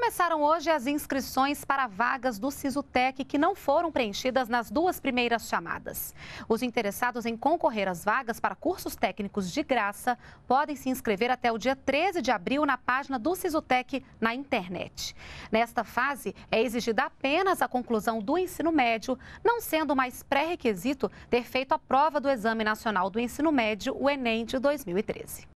Começaram hoje as inscrições para vagas do Sisutec que não foram preenchidas nas duas primeiras chamadas. Os interessados em concorrer às vagas para cursos técnicos de graça podem se inscrever até o dia 13 de abril na página do Sisutec na internet. Nesta fase, é exigida apenas a conclusão do ensino médio, não sendo mais pré-requisito ter feito a prova do Exame Nacional do Ensino Médio, o Enem de 2013.